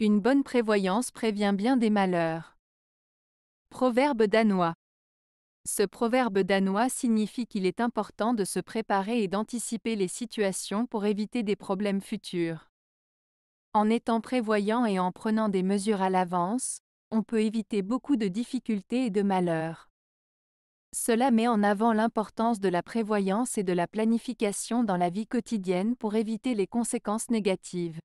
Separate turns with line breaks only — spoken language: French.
Une bonne prévoyance prévient bien des malheurs. Proverbe danois. Ce proverbe danois signifie qu'il est important de se préparer et d'anticiper les situations pour éviter des problèmes futurs. En étant prévoyant et en prenant des mesures à l'avance, on peut éviter beaucoup de difficultés et de malheurs. Cela met en avant l'importance de la prévoyance et de la planification dans la vie quotidienne pour éviter les conséquences négatives.